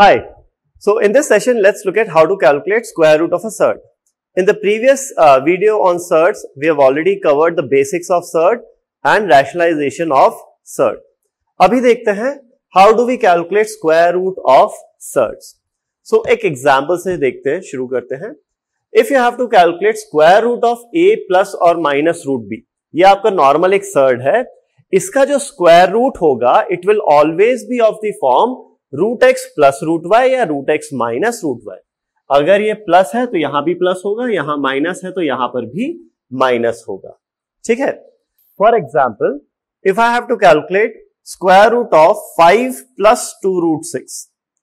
Hi, so in this session, let's look at how to calculate square root of a cert. In the previous uh, video on certs, we have already covered the basics of cert and rationalization of cert. अभी देखते हैं how do we calculate square root of certs. So एक example से देखते हैं शुरू करते हैं If you have to calculate square root of a plus or minus root b, ये आपका normal एक cert है इसका जो square root होगा it will always be of the form root x plus root y या root x minus root y अगर ये प्लस है तो यहां भी प्लस होगा यहां माइनस है तो यहां पर भी माइनस होगा ठीक है for example if I have to calculate square root of five plus two root six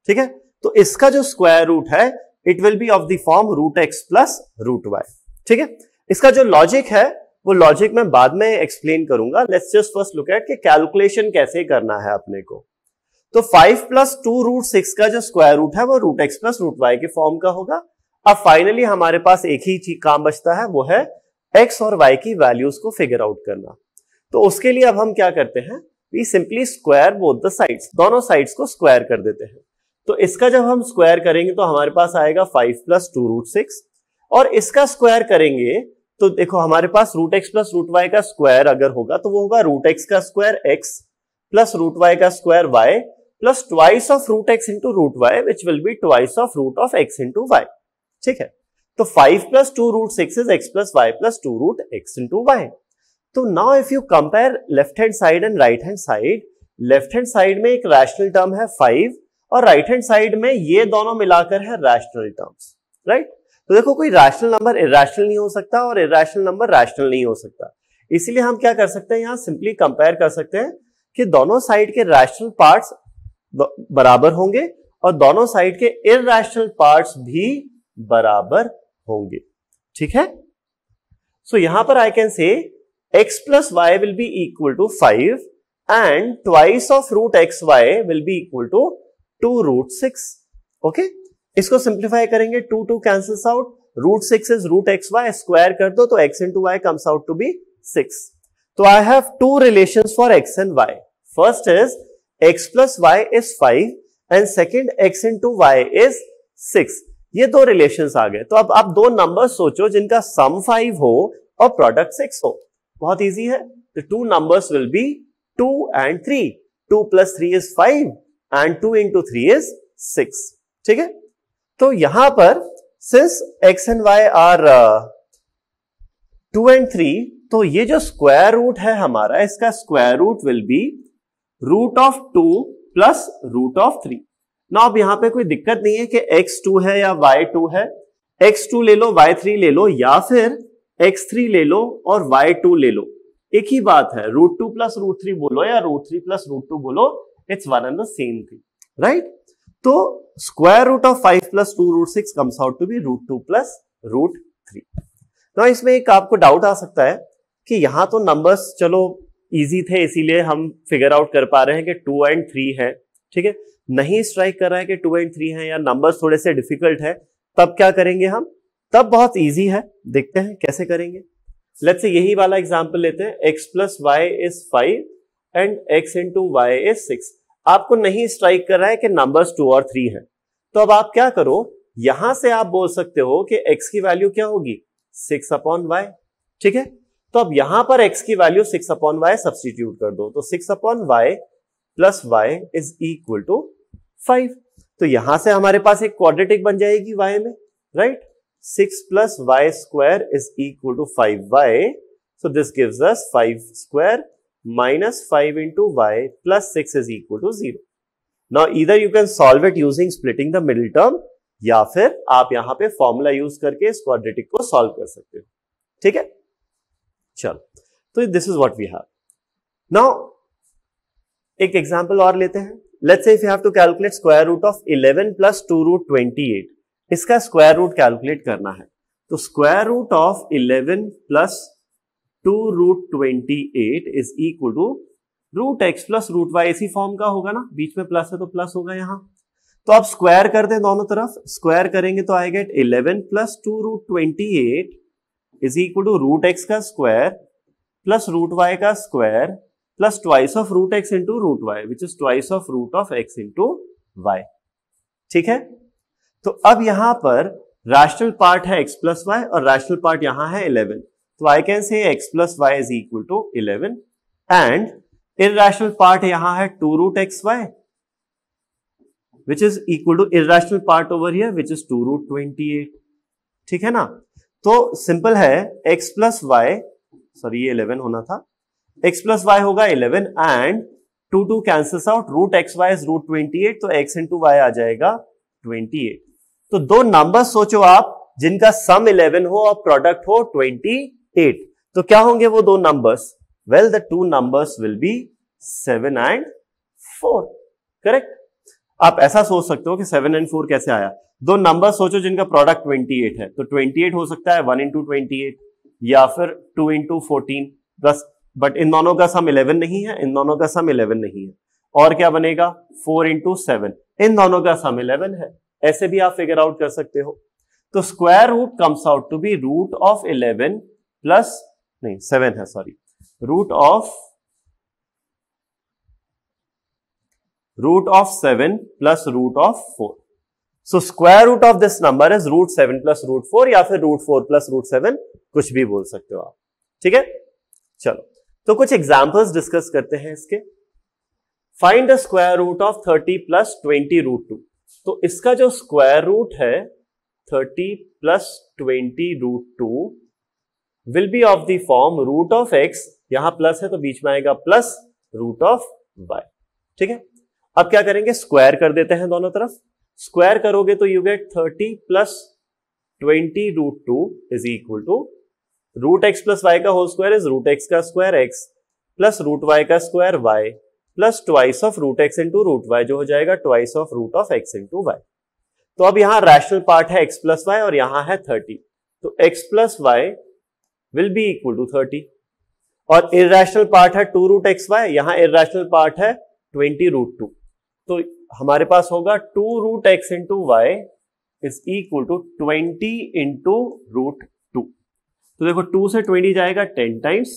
ठीक है तो इसका जो स्क्वायर रूट है it will be of the form root x plus root y ठीक है इसका जो लॉजिक है वो लॉजिक मैं बाद में एक्सप्लेन करूंगा let's just first look at कि कैलकुलेशन कैसे करना है अपने को तो five plus two root six का जो स्क्वायर रूट है वो root x plus root y के फॉर्म का होगा अब फाइनली हमारे पास एक ही काम बचता है वो है एक्स और वाई की वैल्यूज को फिगर आउट करना तो उसके लिए अब हम क्या करते हैं we simply square both the sides दोनों साइड्स को स्क्वायर कर देते हैं तो इसका जब हम स्क्वायर करेंगे तो हमारे पास आएगा five plus two root six और इसका स्क्वायर करेंगे तो देखो हमारे पास root x plus root y का स्क्वायर अगर होगा तो वो होगा रूट एक्स का square x plus root y का square y plus twice of root x into root y which will be twice of root of x into y ठीक है तो five plus two root six is x plus y plus two root x into y तो now if you compare left hand side and right hand side left hand side में एक rational term है five और right hand side में ये दोनों मिलाकर है रैशनल टर्म्स राइट तो देखो कोई रैशनल नंबर इरेशनल नहीं हो सकता और इरेशनल नंबर रैशनल नहीं हो सकता इसीलिए हम क्या कर सकते हैं यहां सिंपली कंपेयर कर सकते हैं कि दोनों साइड के रैशनल पार्ट्स बराबर होंगे और दोनों साइड के इरेशनल पार्ट्स भी बराबर होंगे ठीक है सो so, यहां पर I can say x plus y will be equal to five and twice of root x y will be equal to two root six okay इसको सिंप्लीफाई करेंगे two two cancels out root six is root x y square कर दो तो x into y comes out to be six तो I have two relation for x and y first is x plus y is 5 and second x into y is 6. ये दो relation आ गए तो अब आप दो नंबर सोचो जिनका सम 5 हो और प्रोडक्ट 6 हो बहुत इजी है two numbers will be 2 and 3 2 plus three is 5 and 2 into three is 6 ठीक है तो यहां पर since x and y are two and three तो ये जो स्क्वायर रूट है हमारा इसका square root will be root of two plus root of three ना अब यहां पे कोई दिक्कत नहीं है कि एक्स टू है या वाई टू है एक्स टू ले लो वाई थ्री ले लो या फिर एक्स थ्री ले लो और वाई टू ले लो एक ही बात है root two plus root three बोलो या root three plus root two बोलो it's one and the same thing right तो square root of five plus two root six comes out to be root two plus root three ना इसमें एक आपको doubt आ सकता है कि यहां तो नंबर्स चलो इजी थे इसीलिए हम फिगर आउट कर पा रहे हैं कि टू एंड थ्री है ठीक है नहीं स्ट्राइक कर रहा है कि टू एंड थ्री है या नंबर थोड़े से डिफिकल्ट है तब क्या करेंगे हम तब बहुत ईजी है देखते हैं कैसे करेंगे लेट्स से यही वाला एग्जाम्पल लेते हैं x plus y is five and x into y is six आपको नहीं स्ट्राइक कर रहा है कि नंबर्स टू और थ्री हैं तो अब आप क्या करो यहां से आप बोल सकते हो कि एक्स की वैल्यू क्या होगी सिक्स अपॉन वाई ठीक है तो अब यहां पर x की value six upon y substitute कर दो तो six upon y plus y is equal to five तो यहां से हमारे पास एक क्वाड्रेटिक बन जाएगी y में right six plus y square is equal to five y so this gives us five square minus five into y plus six is equal to zero now इधर you can solve it using splitting the middle term या फिर आप यहां पे formula use करके इस quadratic को solve कर सकते हो ठीक है चल तो this is what we have now एक एग्जाम्पल और लेते हैं let's if you have to calculate square root of eleven plus two root twenty eight इसका स्क्वायर रूट कैलकुलेट करना है तो square root of eleven plus two root twenty eight is equal to root x plus root y इसी form का होगा ना बीच में plus है तो प्लस होगा यहां तो आप स्क्वायर कर दें दोनों तरफ स्क्वायर करेंगे तो आएगा eleven plus two root twenty eight is equal to root x का स्क्वायर प्लस रूट वाई का square plus twice of root x into root y which is twice of root of x into y ठीक है तो अब यहां पर rational part है x plus y और रैशनल पार्ट यहां है इलेवन तो I can say x plus y is equal to eleven and इेशनल part यहां है two root x y which is equal to irrational part over here which is two root twenty eight ठीक है ना तो simple है x plus Y sorry ये 11 होना था x प्लस वाई होगा 11 and two two cancel out root x y is root twenty eight तो एक्स इंटू वाई आ जाएगा ट्वेंटी एट तो दो नंबर सोचो आप जिनका सम इलेवन हो और प्रोडक्ट हो ट्वेंटी एट तो क्या होंगे वो दो numbers well the two numbers will be seven and four correct आप ऐसा सोच सकते हो कि सेवन एंड फोर कैसे आया दो नंबर सोचो जिनका प्रोडक्ट ट्वेंटी एट है तो ट्वेंटी एट हो सकता है वन इंटू ट्वेंटी एट या फिर two into fourteen plus but इन दोनों का सम इलेवन नहीं है इन दोनों का सम इलेवन नहीं है और क्या बनेगा फोर इंटू सेवन इन दोनों का सम इलेवन है ऐसे भी आप फिगर आउट कर सकते हो तो square root comes out to be root of eleven plus नहीं सेवन है sorry root of root of seven plus root of four so square root of this number is root seven plus root four या फिर root four plus root seven कुछ भी बोल सकते हो आप ठीक है चलो तो कुछ एग्जाम्पल्स डिस्कस करते हैं इसके find the square root of thirty plus twenty root two तो इसका जो स्क्वायर रूट है thirty plus twenty root two will be of the form root of x यहां प्लस है तो बीच में आएगा प्लस रूट ऑफ वाई ठीक है अब क्या करेंगे स्क्वायर कर देते हैं दोनों तरफ स्क्वायर करोगे तो you get thirty plus twenty root two is equal to root x plus y का whole square is root x का square x plus root y का square y plus twice of root x into root y जो हो जाएगा twice of root of x into y तो अब यहां rational part है एक्स प्लस वाई और यहां है थर्टी तो x plus y will be equal to thirty और इेशनल पार्ट है टू रूट एक्स वाई यहां इेशनल पार्ट है ट्वेंटी रूट टू तो हमारे पास होगा two root x into y is equal to twenty into root two तो देखो टू से ट्वेंटी जाएगा टेन टाइम्स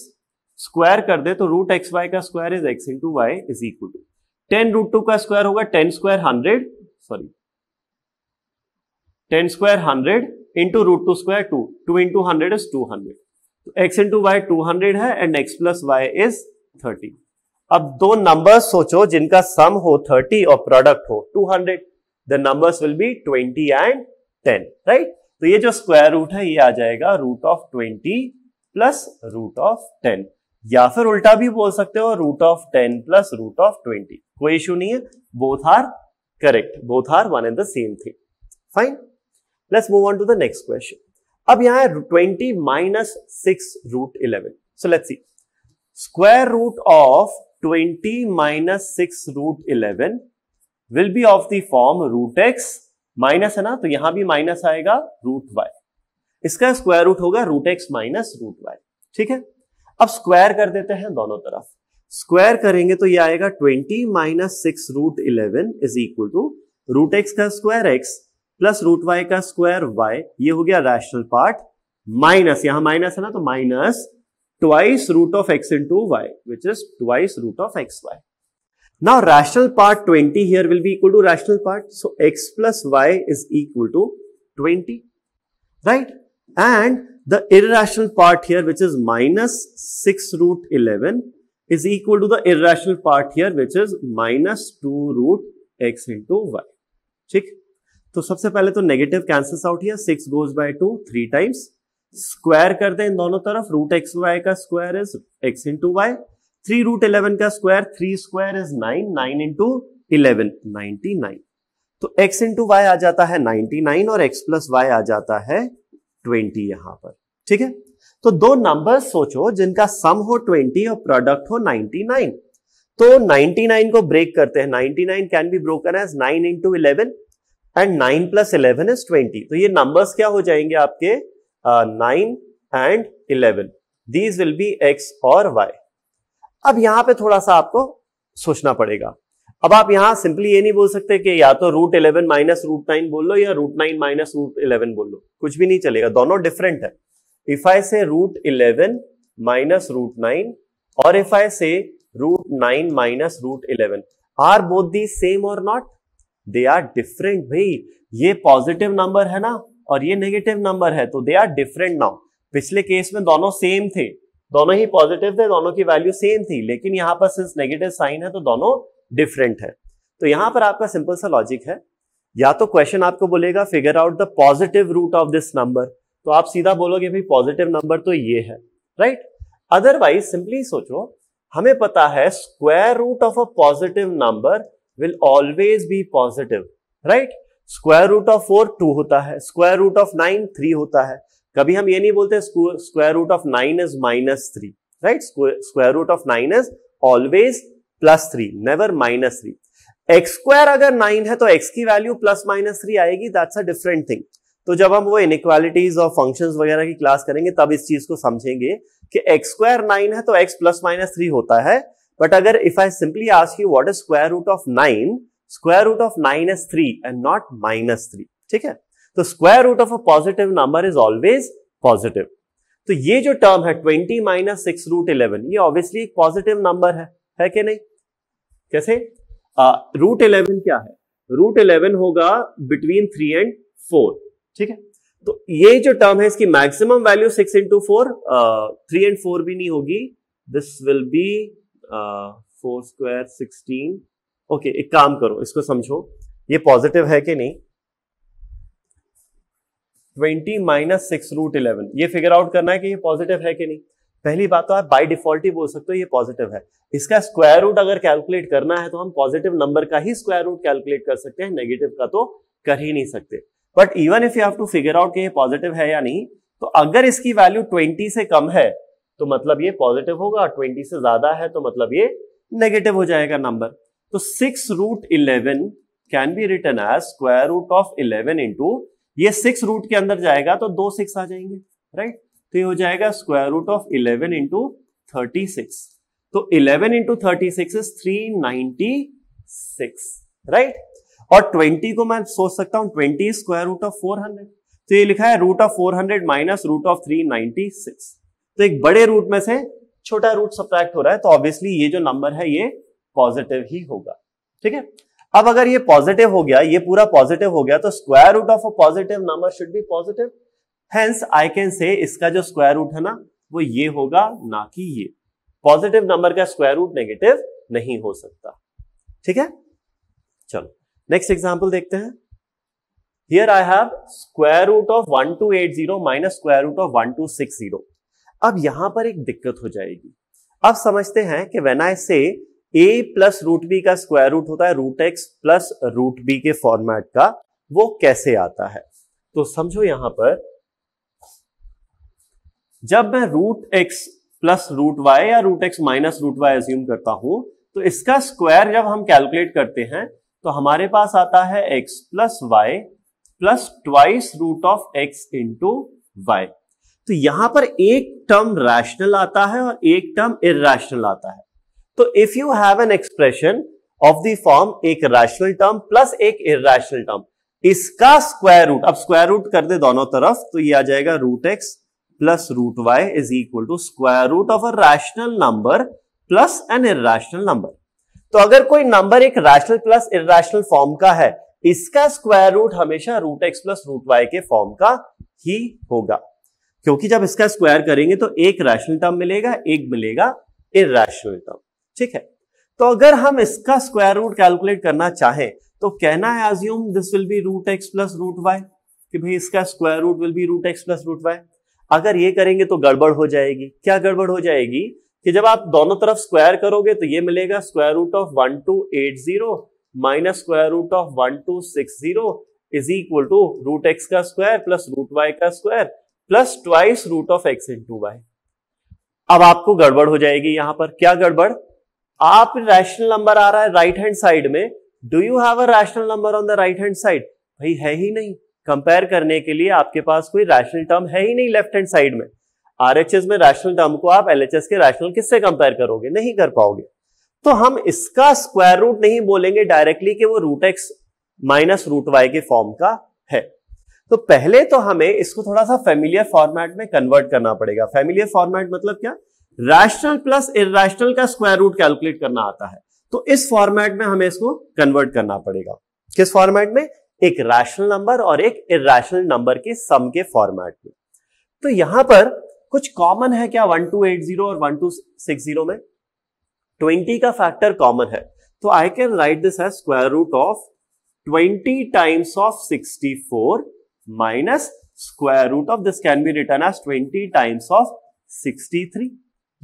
स्क्वायर कर दे तो रूट एक्स वाई का square is x into y is equal to ten root two का square होगा ten square hundred sorry ten square hundred into root two square two two into hundred is two hundred तो x into y two hundred है and x plus y is thirty अब दो number सोचो जिनका सम हो thirty और product हो two hundred the numbers will be twenty and ten right तो ये जो स्क्वायर रूट है ये आ जाएगा root of twenty plus root of ten या फिर उल्टा भी बोल सकते हो root of ten plus root of twenty कोई इश्यू नहीं है both are correct both are one and the same thing fine let's move on to the next question अब यहां है twenty minus six root eleven so let's see square root of twenty minus six root eleven will be of the form root x minus है ना तो यहां भी minus आएगा root y इसका स्क्वायर रूट होगा root x minus root y ठीक है अब स्क्वायर कर देते हैं दोनों तरफ स्क्वायर करेंगे तो ये आएगा twenty minus six root eleven is equal to root x का square x plus root y का स्क्वायर वाई ये हो गया रैशनल पार्ट माइनस यहां माइनस है ना तो minus twice root of x into y, which is twice root of xy. Now, rational part 20 here will be equal to rational part. So, x plus y is equal to 20, right? And the irrational part here, which is minus 6 root 11 is equal to the irrational part here, which is minus 2 root x into y. So first of all, तो negative cancels out here. 6 goes by 2, 3 times. Square करते हैं दोनों तरफ root x y का square is x into y three root eleven का square three square is nine nine into eleven ninety nine तो x into y आ जाता है नाइनटी नाइन और x प्लस वाई आ जाता है ट्वेंटी यहां पर ठीक है तो दो नंबर सोचो जिनका सम हो ट्वेंटी और प्रोडक्ट हो नाइनटी नाइन तो 99 को ब्रेक करते हैं 99 can be broken as 9 into eleven and 9 plus eleven is 20 तो ये नंबर्स क्या हो जाएंगे आपके nine and eleven these will be x और वाई अब यहां पे थोड़ा सा आपको सोचना पड़ेगा अब आप यहां सिंपली ये नहीं बोल सकते कि या तो root eleven minus root nine बोल लो या root nine minus root eleven बोल लो कुछ भी नहीं चलेगा दोनों डिफरेंट है if I say root eleven minus root nine और if I say root nine minus root eleven are both the same और नॉट दे आर डिफरेंट भाई ये पॉजिटिव नंबर है ना और ये नेगेटिव नंबर है तो दे आर डिफरेंट नाउ पिछले केस में दोनों सेम थे दोनों ही पॉजिटिव थे दोनों की वैल्यू सेम थी लेकिन यहाँ पर सिंस नेगेटिव साइन है तो दोनों डिफरेंट है तो यहाँ पर आपका सिंपल सा लॉजिक है या तो क्वेश्चन आपको बोलेगा figure out the positive root of this number तो आप सीधा बोलोगे भाई पॉजिटिव नंबर तो ये है राइट अदरवाइज सिंपली सोचो हमें पता है square root of a positive number will always be positive right square root of four two होता है square root of nine three होता है कभी हम ये नहीं बोलते square root of nine is minus three right square root of nine is always plus three never minus three x square अगर नाइन है तो एक्स की वैल्यू प्लस माइनस थ्री आएगी दैट्स अ डिफरेंट थिंग तो जब हम वो inequalities और फंक्शंस वगैरह की क्लास करेंगे तब इस चीज को समझेंगे कि एक्स स्क्वायर नाइन है तो एक्स प्लस माइनस थ्री होता है बट अगर if I simply ask you what is square root of nine square root of minus three and not minus three ठीक है तो square root of a positive number is always positive तो ये जो term है twenty minus six root eleven ये obviously एक positive number है है कि नहीं कैसे रूट इलेवन क्या है रूट इलेवन होगा बिटवीन थ्री एंड फोर ठीक है तो ये जो टर्म है इसकी maximum value six into four three and four भी नहीं होगी this will be four square sixteen okay एक काम करो इसको समझो ये पॉजिटिव है कि नहीं twenty minus six root eleven ये फिगर आउट करना है कि ये पॉजिटिव है कि नहीं पहली बात तो आप बाई डिफॉल्ट ही बोल सकते हो ये पॉजिटिव है इसका स्क्वायर रूट अगर कैलकुलेट करना है तो हम पॉजिटिव नंबर का ही स्क्वायर रूट कैलकुलेट कर सकते हैं नेगेटिव का तो कर ही नहीं सकते but even if you have to figure out कि ये पॉजिटिव है या नहीं तो अगर इसकी वैल्यू ट्वेंटी से कम है तो मतलब ये पॉजिटिव होगा ट्वेंटी से ज्यादा है तो मतलब ये नेगेटिव हो जाएगा नंबर तो six root eleven can be written as square root of eleven into ये सिक्स रूट के अंदर जाएगा तो दो सिक्स आ जाएंगे राइट right? तो ये हो जाएगा square root of eleven into thirty six तो eleven into thirty six is three ninety six right और ट्वेंटी को मैं सोच सकता हूं twenty square root of four hundred तो ये लिखा है root of four hundred minus root of three ninety six तो एक बड़े रूट में से छोटा रूट सब्ट्रैक्ट हो रहा है तो ऑब्वियसली ये जो नंबर है ये पॉजिटिव ही होगा ठीक है अब अगर ये पॉजिटिव हो गया ये पूरा पॉजिटिव हो गया तो square root of a positive number should be positive hence I can say इसका जो स्क्वायर रूट है ना वो ये होगा ना कि ये पॉजिटिव नंबर का स्क्वायर रूट नेगेटिव नहीं हो सकता ठीक है चलो नेक्स्ट एग्जाम्पल देखते हैं here I have square root of one two eight zero minus square root of one two six zero अब यहां पर एक दिक्कत हो जाएगी अब समझते हैं कि when I say a plus root b का स्क्वायर रूट होता है root x plus root b के फॉर्मेट का वो कैसे आता है तो समझो यहां पर जब मैं root x plus root y या root x minus root y assume करता हूं तो इसका स्क्वायर जब हम कैलकुलेट करते हैं तो हमारे पास आता है x plus y plus twice root of x into y तो यहां पर एक टर्म रैशनल आता है और एक टर्म इेशनल आता है तो if you have an expression of the form एक रैशनल टर्म प्लस एक इेशनल टर्म इसका स्क्वायर रूट अब स्क्वायर रूट कर दे दोनों तरफ तो ये आ जाएगा root x plus root y is equal to square root of a rational number plus an irrational number तो अगर कोई नंबर एक रैशनल प्लस इेशनल फॉर्म का है इसका स्क्वायर रूट हमेशा root x plus root y के फॉर्म का ही होगा क्योंकि जब इसका स्क्वायर करेंगे तो एक रैशनल टर्म मिलेगा एक मिलेगा इेशनल टर्म ठीक है तो अगर हम इसका स्क्वायर रूट कैलकुलेट करना चाहें तो कहना है assume this will be root x plus root y कि भाई इसका square root will be root x plus root y अगर ये करेंगे तो गड़बड़ हो जाएगी क्या गड़बड़ हो जाएगी कि जब आप दोनों तरफ स्क्वायर करोगे तो ये मिलेगा square root of one two eight zero minus square root of one two six zero is equal to root x का स्क्वायर प्लस रूट वाई का square plus twice root of x into y अब आपको गड़बड़ हो जाएगी यहां पर क्या गड़बड़ आप रैशनल नंबर आ रहा है राइट हैंड साइड में do you have a rational number on the right hand side भाई है ही नहीं कंपेयर करने के लिए आपके पास कोई रैशनल टर्म है ही नहीं लेफ्ट हैंड साइड में आरएचएस में रैशनल टर्म को आप एलएचएस के रैशनल किससे कंपेयर करोगे नहीं कर पाओगे तो हम इसका स्क्वायर रूट नहीं बोलेंगे डायरेक्टली कि वो root x minus root y के फॉर्म का है तो पहले तो हमें इसको थोड़ा सा फेमिलियर फॉर्मेट में कन्वर्ट करना पड़ेगा फेमिलियर फॉर्मेट मतलब क्या रैशनल प्लस इेशनल का स्क्वायर रूट कैलकुलेट करना आता है तो इस फॉर्मेट में हमें इसको कन्वर्ट करना पड़ेगा किस फॉर्मेट में एक रैशनल नंबर और एक इेशनल नंबर के सम के फॉर्मेट में तो यहां पर कुछ कॉमन है क्या 1280 और 1260 में 20 का फैक्टर कॉमन है तो आई कैन राइट दिस है square root of 20 times of 64 minus square root of this can be written as 20 times of 63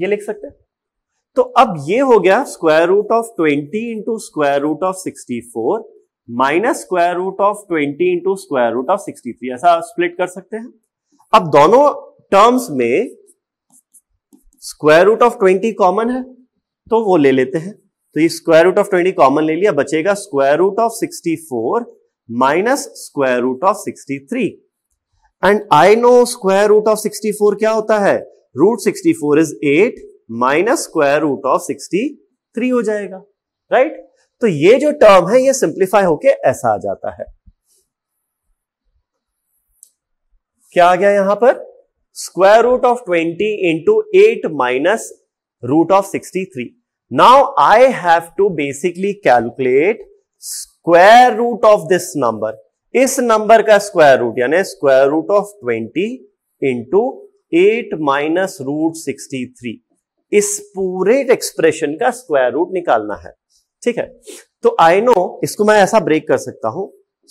ये लिख सकते हैं तो अब ये हो गया square root of twenty into square root of sixty four minus square root of twenty into square root of sixty three ऐसा स्प्लिट कर सकते हैं अब दोनों टर्म्स में square root of twenty common है तो वो ले लेते हैं तो ये square root of twenty common ले लिया बचेगा square root of sixty four minus square root of sixty three and I know square root of sixty four क्या होता है root sixty four is eight minus square root of sixty three हो जाएगा right right? तो ये जो term है ये सिंप्लीफाई होके ऐसा आ जाता है क्या आ गया यहां पर square root of twenty into eight minus root of sixty three now I have to basically calculate square root of this number इस नंबर का स्क्वायर रूट यानी square root of twenty into eight minus root sixty three इस पूरे expression का square root निकालना है ठीक है तो आई नो इसको मैं ऐसा ब्रेक कर सकता हूं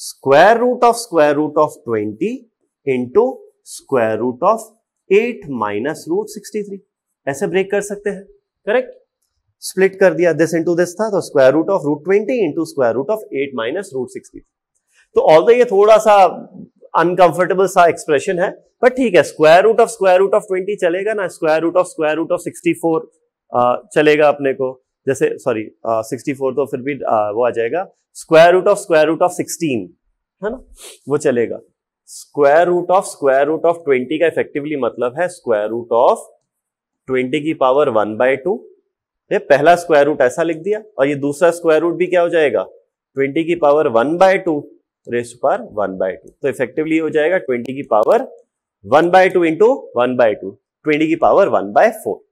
square root of square root of twenty into square root of eight minus root sixty three ऐसे ब्रेक कर सकते हैं करेक्ट स्प्लिट कर दिया दिस इंटू दिस था तो square root of root twenty into square root of eight minus root sixty तो all ये थोड़ा सा अनकंफर्टेबल सा एक्सप्रेशन है बट ठीक है square root of square root of twenty चलेगा ना square root of square root of sixty four चलेगा अपने को जैसे सॉरी सिक्सटी फोर तो फिर भी आ, वो आ जाएगा square root of square root of sixteen है ना वो चलेगा square root of square root of twenty का इफेक्टिवली मतलब है स्क्वायर रूट ऑफ ट्वेंटी की पावर वन बाय टू ये पहला स्क्वायर रूट ऐसा लिख दिया और ये दूसरा स्क्वायर रूट भी क्या हो जाएगा ट्वेंटी की power one by two raise पर वन बाय टू तो इफेक्टिवली हो जाएगा ट्वेंटी की power one by two into one by two twenty की पावर वन बाय फोर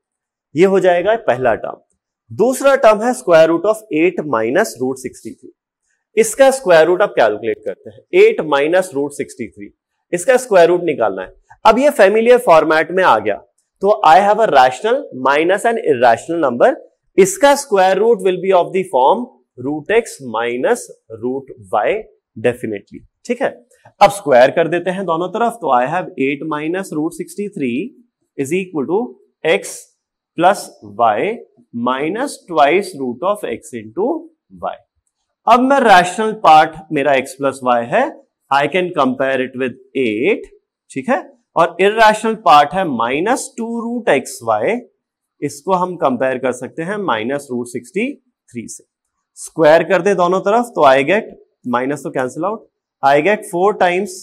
ये हो जाएगा पहला टर्म दूसरा टर्म है square root of eight minus root sixty three इसका स्क्वायर रूट आप कैलकुलेट करते हैं eight minus root sixty three इसका स्क्वायर रूट निकालना है अब ये फेमिलियर फॉर्मेट में आ गया तो I have a rational minus an irrational number इसका square root will be of the form root x minus root y definitely ठीक है अब स्क्वायर कर देते हैं दोनों तरफ तो I have eight minus root sixty three is equal to x plus y minus twice root of x into y अब मैं रैशनल पार्ट मेरा एक्स प्लस वाई है I can compare it with eight ठीक है और irrational part है minus two root x y इसको हम कंपेयर कर सकते हैं माइनस रूट सिक्सटी थ्री से स्क्वायर कर दे दोनों तरफ तो आई गेट माइनस तो cancel out I get four times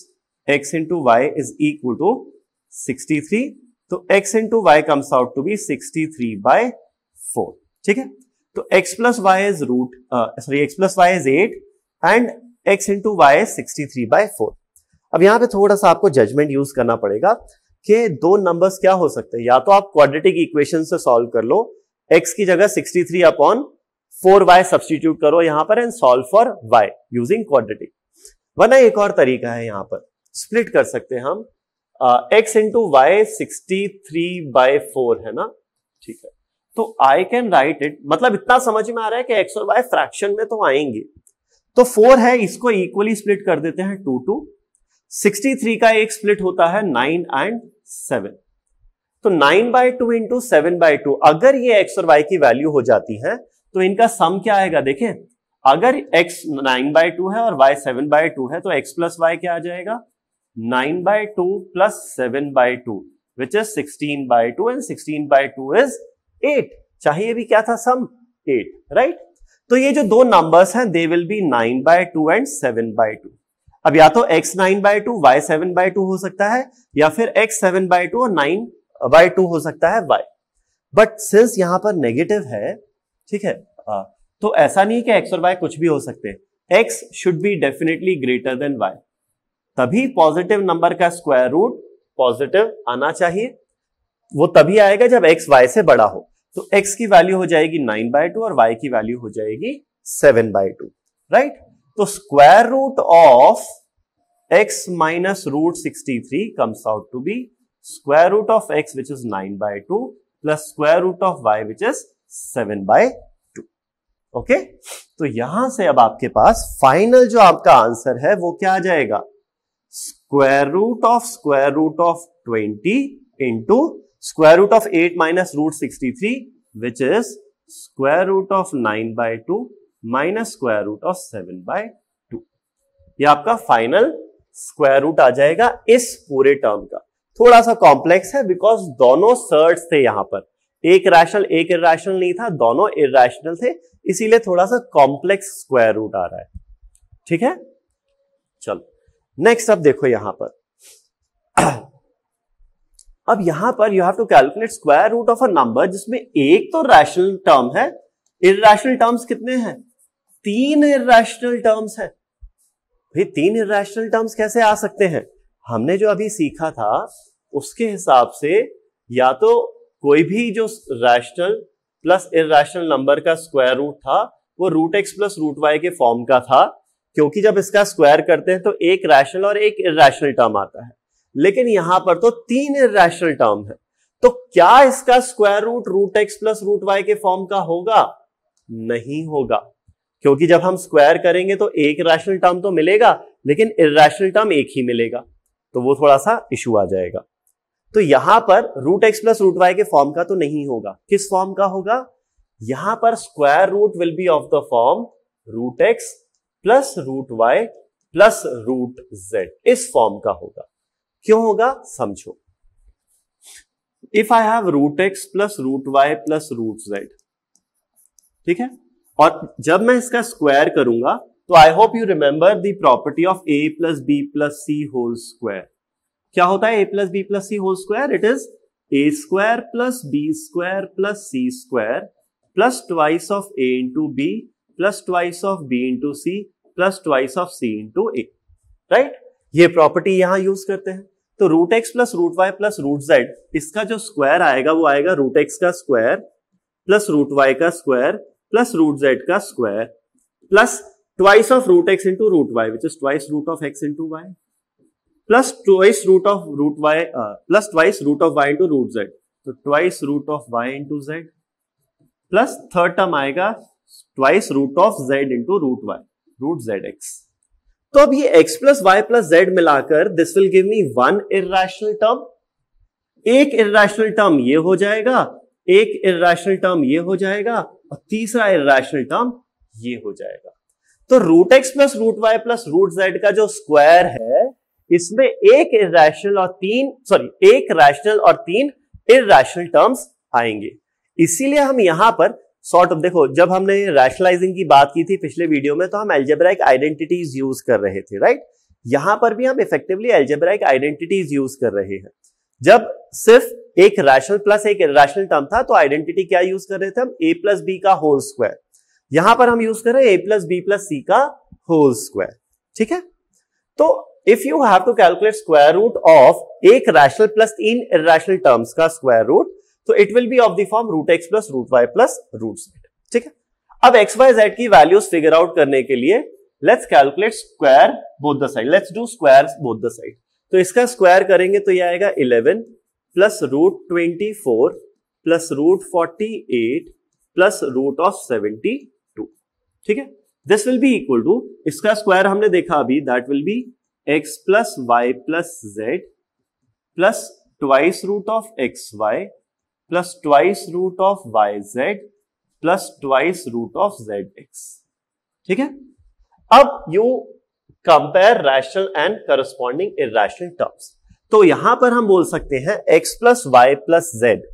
x into y is equal to sixty three तो x into y comes out to be sixty three by four ठीक है तो x plus y is root sorry x plus y is eight and x into y sixty three by four अब यहां पे थोड़ा सा आपको जजमेंट यूज करना पड़ेगा कि दो नंबर्स क्या हो सकते हैं या तो आप क्वाड्रेटिक इक्वेशन से सॉल्व कर लो एक्स की जगह sixty three upon four y substitute करो यहां पर and solve for y using quantity वरना एक और तरीका है यहां पर स्प्लिट कर सकते हैं हम x into y sixty three by four है ना ठीक है तो आई कैन राइट इट मतलब इतना समझ में आ रहा है कि एक्स और वाई फ्रैक्शन में तो आएंगे तो फोर है इसको इक्वली स्प्लिट कर देते हैं टू टू सिक्सटी थ्री का एक स्प्लिट होता है नाइन एंड सेवन तो nine by two into seven by two अगर ये एक्स और वाई की वैल्यू हो जाती है तो इनका सम क्या आएगा देखें अगर x 9 बाय टू है और y 7 बाय टू है तो x प्लस वाई क्या आ जाएगा 9 by two plus seven by two which is 16 by two and 16 by two is 8 चाहिए भी क्या था सम 8 राइट तो ये जो दो नंबर्स हैं they will be 9 by two and 7 by two अब या तो x 9 by two y seven by two हो सकता है या फिर x 7 बाय टू और 9 बाय टू हो सकता है y बट सिंस यहां पर नेगेटिव है ठीक है आ, हाँ। तो ऐसा नहीं कि एक्स और वाई कुछ भी हो सकते x should be definitely greater than y तभी पॉजिटिव नंबर का स्क्वायर रूट पॉजिटिव आना चाहिए वो तभी आएगा जब एक्स वाई से बड़ा हो तो एक्स की वैल्यू हो जाएगी नाइन बाय टू और वाई की वैल्यू हो जाएगी सेवन बाय टू राइट तो square root of x minus root sixty three comes out to be square root of x which is nine by two plus square root of y which is seven by two okay तो यहां से अब आपके पास final जो आपका answer है वो क्या आ जाएगा square root of square root of twenty into square root of eight minus root sixty three which is square root of nine by two minus square root of seven by two यह आपका final square root आ जाएगा इस पूरे term का थोड़ा सा complex है because दोनों सर्ट्स थे यहां पर एक रैशनल एक इेशनल नहीं था दोनों इेशनल थे इसीलिए थोड़ा सा कॉम्प्लेक्स स्क्वायर रूट आ रहा है ठीक है चलो नेक्स्ट अब देखो यहां पर अब यहां पर you have to calculate square root of a number जिसमें एक तो रैशनल टर्म है इेशनल टर्म्स कितने हैं तीन इेशनल टर्म्स है भाई तीन इेशनल टर्म्स कैसे आ सकते हैं हमने जो अभी सीखा था उसके हिसाब से या तो कोई भी जो रैशनल प्लस इेशनल नंबर का स्क्वायर रूट था वो root x plus root y के फॉर्म का था क्योंकि जब इसका स्क्वायर करते हैं तो एक रैशनल और एक इेशनल टर्म आता है लेकिन यहां पर तो तीन इेशनल टर्म है तो क्या इसका square root root x plus root y के फॉर्म का होगा नहीं होगा क्योंकि जब हम स्क्वायर करेंगे तो एक रैशनल टर्म तो मिलेगा लेकिन इेशनल टर्म एक ही मिलेगा तो वो थोड़ा सा इशू आ जाएगा तो यहां पर root x plus root y के फॉर्म का तो नहीं होगा किस फॉर्म का होगा यहां पर square root will be of the form root x plus root y plus root z इस फॉर्म का होगा क्यों होगा समझो if I have root x plus root y plus root z ठीक है और जब मैं इसका स्क्वायर करूंगा तो I hope you remember the property of a plus b plus c whole square क्या होता है a plus b plus c whole square it is a square plus b square plus c square plus twice of a into b plus twice of b into c plus twice of c into a right ये property यहां use करते हैं तो root x plus root y plus root z इसका जो square आएगा वो आएगा रूट एक्स का स्क्वायर प्लस रूट वाई का स्क्वायर प्लस रूट जेड का square plus twice of root x into root y which is twice root of x into y plus twice root of root y plus twice root of y into root z तो twice root of y into z plus third term आएगा twice root of z into root y root z x तो अब ये x plus y plus z मिलाकर this will give me one irrational term एक irrational term ये हो जाएगा एक इेशनल टर्म ये हो जाएगा और तीसरा इेशनल टर्म ये हो जाएगा तो root x plus root y plus root z का जो स्क्वायर है इसमें एक इेशनल और तीन सॉरी एक रैशनल और तीन इेशनल टर्म्स आएंगे इसीलिए हम यहां पर सॉर्ट ऑफ देखो जब हमने रैशनलाइजिंग की बात की थी पिछले वीडियो में तो हम एल्जेब्राइक आइडेंटिटीज यूज कर रहे थे राइट यहां पर भी हम इफेक्टिवली एल्जेब्राइक आइडेंटिटीज यूज कर रहे हैं जब सिर्फ एक रैशनल प्लस एक रैशनल टर्म था तो आइडेंटिटी क्या यूज कर रहे थे हम ए प्लस बी का होल स्क्वायर यहां पर हम यूज कर रहे हैं a plus b plus c का होल स्क्वायर ठीक है तो if you have to calculate square root of एक rational plus irrational terms का स्क्वायर रूट तो it will be of the form root x plus root y plus root z ठीक है अब x y z की values figure out करने के लिए let's calculate square both the side let's do square both the side तो इसका square करेंगे तो ये आएगा eleven plus root twenty four plus root forty eight plus root of seventy two ठीक है this will be equal to इसका square हमने देखा अभी that will be x plus y plus Z plus twice root of x y plus twice root of y z plus twice root of z x ठीक है अब you compare rational and corresponding irrational terms तो यहां पर हम बोल सकते हैं x plus y plus z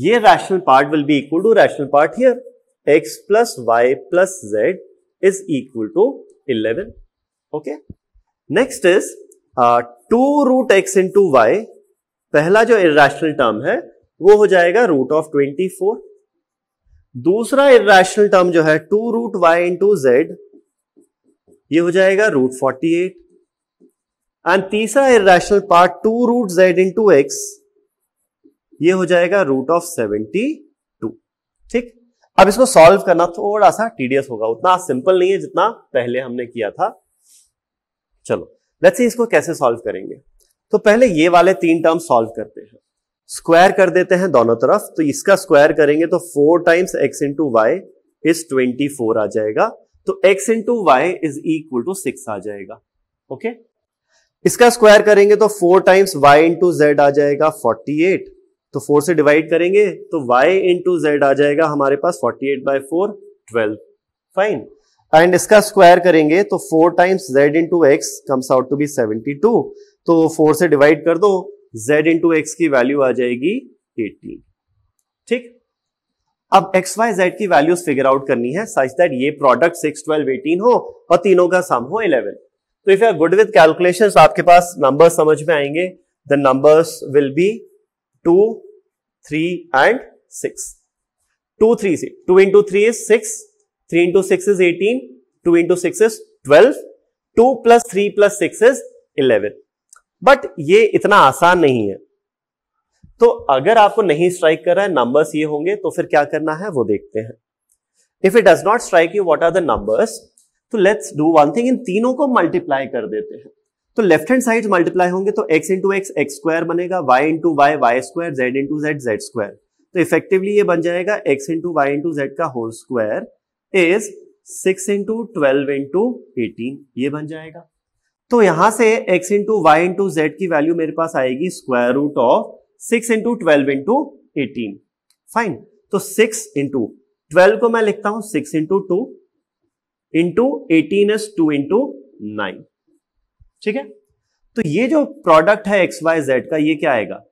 ये rational part will be equal to rational part here x plus y plus z is equal to eleven okay next is two root x into y पहला जो इेशनल term है वो हो जाएगा root of twenty four दूसरा इेशनल term जो है two root y into z ये हो जाएगा रूट फोर्टी एट एंड तीसरा इेशनल part two root z into x ये हो जाएगा रूट ऑफ सेवेंटी टू ठीक अब इसको सॉल्व करना थोड़ा सा टीडियस होगा उतना सिंपल नहीं है जितना पहले हमने किया था चलो लेट्स से इसको कैसे सॉल्व करेंगे तो पहले ये वाले तीन टर्म सॉल्व करते हैं स्क्वायर कर देते हैं दोनों तरफ तो इसका स्क्वायर करेंगे तो four times x into y is twenty four आ जाएगा तो x into y is equal to six आ जाएगा ओके इसका स्क्वायर करेंगे तो four times y into z आ जाएगा फोर्टी एट तो फोर से डिवाइड करेंगे तो वाई इंटू जेड आ जाएगा हमारे पास forty eight by four twelve fine and इसका स्क्वायर करेंगे तो four times z into x comes out to B seventy two तो फोर से डिवाइड कर दो जेड इंटू एक्स की वैल्यू आ जाएगी एटीन ठीक अब एक्स वाई जेड की वैल्यूज फिगर आउट करनी है सच दैट ये प्रोडक्ट सिक्स ट्वेल्व एटीन हो और तीनों का सम हो इलेवन तो if you good with calculation आपके पास नंबर समझ में आएंगे the numbers will be two three and six two three से two into three is six three into six is eighteen two into six is twelve two plus three plus six is eleven but ये इतना आसान नहीं है तो अगर आपको नहीं स्ट्राइक कर रहा है नंबर्स ये होंगे तो फिर क्या करना है वो देखते हैं if it does not strike you what are the numbers तो लेट्स डू वन थिंग इन तीनों को मल्टीप्लाई कर देते हैं तो लेफ्ट हैंड साइड मल्टीप्लाई होंगे तो x into x x square बनेगा y into y y square z into z z square तो इफेक्टिवली ये बन जाएगा x into Y into Z का whole square is six into twelve into eighteen ये बन जाएगा तो यहां से x into Y into z की वैल्यू मेरे पास आएगी square root of six into twelve into eighteen fine तो सिक्स इंटू ट्वेल्व को मैं लिखता हूं six into two into eighteen is two into nine ठीक है तो ये जो प्रोडक्ट है एक्स वाई जेड का ये क्या आएगा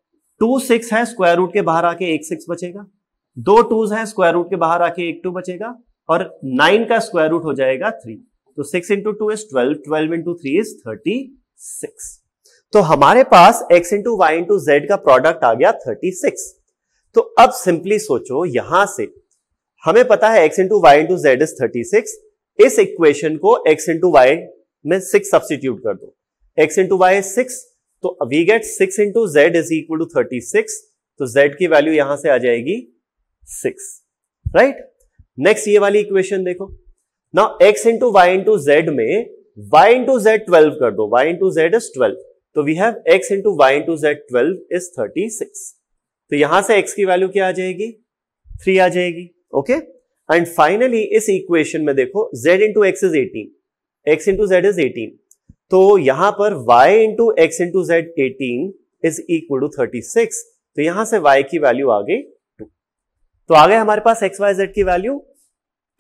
टू सिक्स है स्क्वायर रूट के बाहर आके एक सिक्स बचेगा दो टूज है स्क्वायर रूट के बाहर आके एक टू बचेगा और नाइन का स्क्वायर रूट हो जाएगा थ्री तो six into two is twelve twelve into three is thirty six तो हमारे पास एक्स इंटू वाई इंटू जेड का प्रोडक्ट आ गया थर्टी सिक्स तो अब सिंपली सोचो यहां से हमें पता है x into Y into z is thirty six इस इक्वेशन को एक्स इंटू वाई में सिक्स सब्सटीट्यूट कर दो x into y is six तो we get six into z is equal to thirty six तो जेड की वैल्यू यहां से आ जाएगी सिक्स राइट right? नेक्स्ट ये वाली इक्वेशन देखो ना x into Y into z में y इंटू जेड ट्वेल्व कर दो y into z is twelve तो we have x into Y into z twelve is thirty six तो यहां से x की वैल्यू क्या आ जाएगी थ्री आ जाएगी ओके एंड फाइनली इस इक्वेशन में देखो z into x is eighteen x into z is eighteen तो यहां पर y into x into z eighteen is equal to thirty six तो यहां से y की वैल्यू आ गई तो आ गए हमारे पास एक्स वाई जेड की value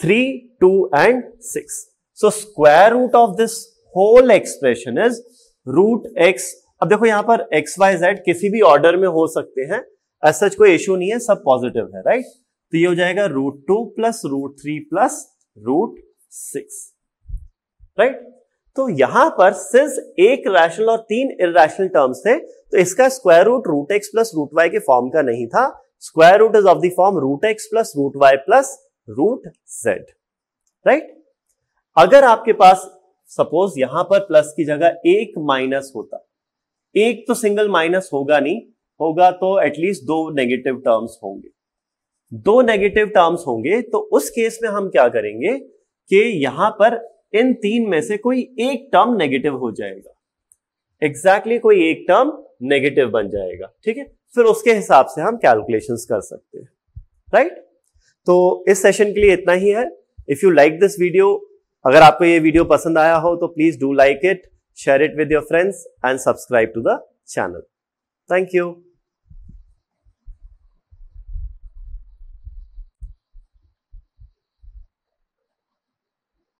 three two and six so square root of this whole expression is root x अब देखो यहां पर एक्स वाई जेड किसी भी ऑर्डर में हो सकते हैं एस सच कोई इश्यू नहीं है सब पॉजिटिव है राइट right? तो ये हो जाएगा root two plus root three plus root six right तो यहां पर सिंस एक रैशनल और तीन इरेशनल टर्म्स थे तो इसका square root root x plus root y के फॉर्म का नहीं था Square root is of the form root x plus root y plus root z. Right right? अगर आपके पास सपोज यहां पर प्लस की जगह एक माइनस होता एक तो सिंगल माइनस होगा नहीं होगा तो एटलीस्ट दो नेगेटिव टर्म्स होंगे दो नेगेटिव टर्म्स होंगे तो उस केस में हम क्या करेंगे कि यहां पर इन तीन में से कोई एक टर्म नेगेटिव हो जाएगा एग्जैक्टली exactly कोई एक टर्म नेगेटिव बन जाएगा ठीक है फिर उसके हिसाब से हम कैलकुलेशन कर सकते हैं राइट तो इस सेशन के लिए इतना ही है if you like this video अगर आपको ये वीडियो पसंद आया हो तो please do like it share it with your friends and subscribe to the channel thank you